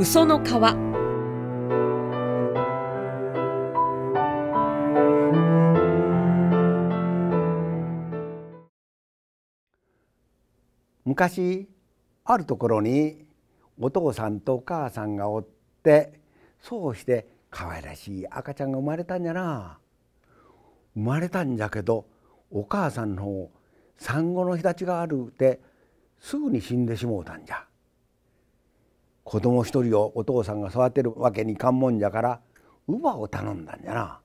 嘘の川昔あるところにお父さんとお母さんがおってそうして可愛らしい赤ちゃんが生まれたんじゃな生まれたんじゃけどお母さんの産後の日立ちがあるってすぐに死んでしもうたんじゃ子供一人をお父さんが育てるわけにかんもんじゃから乳母を頼んだんじゃな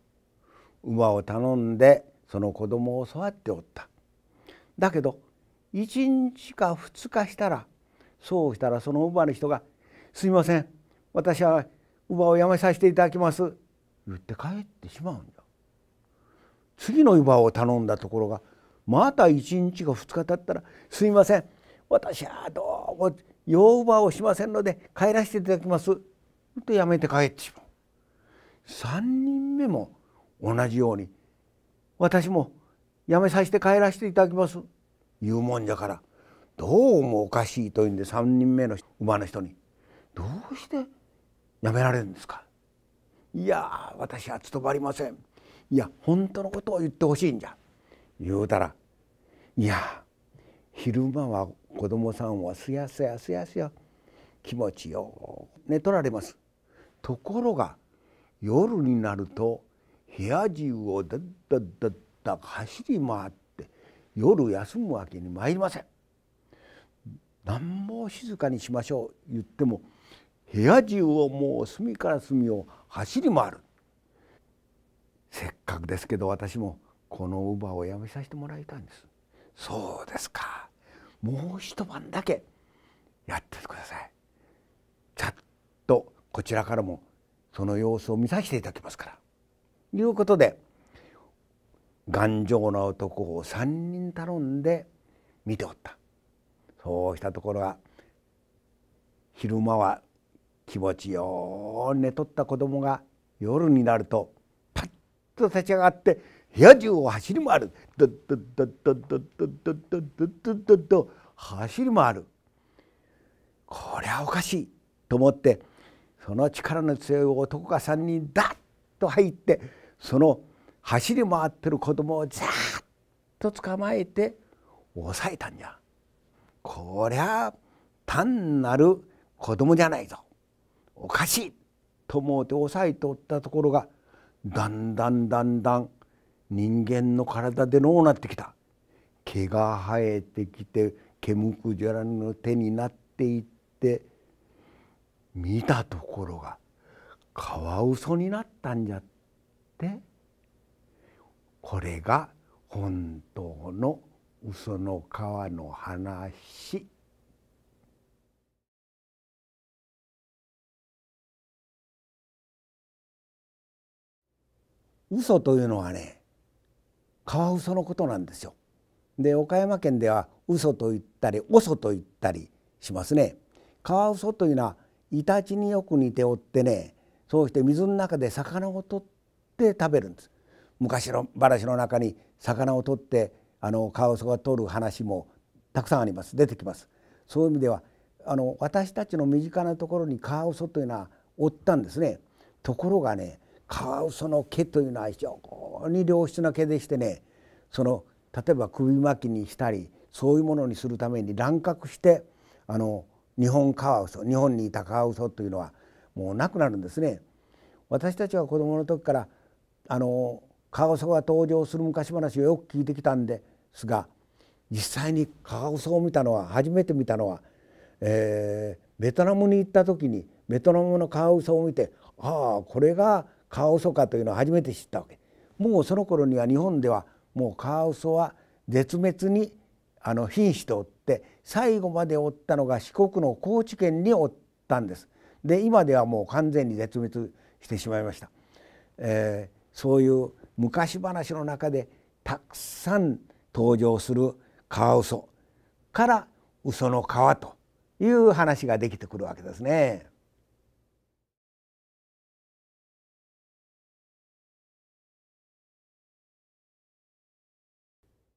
乳母を頼んでその子供を育てておっただけど1日か2日したらそうしたらその乳母の人が「すいません私は乳母をやめさせていただきます」言って帰ってしまうんじゃ次の乳母を頼んだところがまた1日か2日経ったら「すいません私はどうも用馬をしませんので帰らせていただきます」とやめて帰ってしまう3人目も同じように「私もやめさせて帰らせていただきます」言うもんじゃからどうもおかしいというんで3人目の馬の人に「どうしてやめられるんですか?」「いや私は務まりません」「いや本当のことを言ってほしいんじゃ」言うたら「いや昼間は子供さんはすやすやすやすや気持ちよ寝取られますところが夜になると部屋中をだっだだだ走り回って夜休むわけにまいりません何も静かにしましょう言っても部屋中をもう隅から隅を走り回るせっかくですけど私もこの乳母をやめさせてもらいたいんですそうですかもう一晩だけやっててくださいざっとこちらからもその様子を見させていただきますからということで頑丈な男を3人頼んで見ておったそうしたところが昼間は気持ちよう寝とった子供が夜になるとパッと立ち上がって部屋中を走り回るドッドッドッドッドッドッドッドッドッドッドッド走り回るこりゃおかしいと思ってその力の強い男が3人だっと入ってその走り回ってる子供をざっと捕まえて抑えたんじゃこりゃ単なる子供じゃないぞおかしいと思うて抑えておったところがだんだんだんだん人間の体でのうなってきた毛が生えてきて毛むくじゃらの手になっていって見たところがカワウソになったんじゃってこれが本当の嘘の皮の話。嘘というのはねカワウソのことなんですよ。で岡山県では嘘と言ったりオソと言ったりしますね。カワウソというのはイタチによく似ておってねそうして水の中で魚を取って食べるんです。昔の話の中に魚を取ってあのカワウソが取る話もたくさんあります出てきます。そういう意味ではあの私たちの身近なところにカワウソというのはおったんですね。ところがねカワウソの毛というのは非常に良質な毛でしてねその例えば首巻きにしたりそういうものにするために乱獲してあの日本カワウソ日本にいたカワウソというのはもうなくなるんですね。私たちは子どもの時からあのカワウソが登場する昔話をよく聞いてきたんですが実際にカワウソを見たのは初めて見たのは、えー、ベトナムに行った時にベトナムのカワウソを見てああこれがカワウソ科というのを初めて知ったわけもうその頃には日本ではもうカワウソは絶滅にあの瀕死とおって最後までおったのが四国の高知県におったんです。で今ではもう完全に絶滅してしまいました。えー、そういう昔話の中でたくさん登場するカワウソから嘘の皮という話ができてくるわけですね。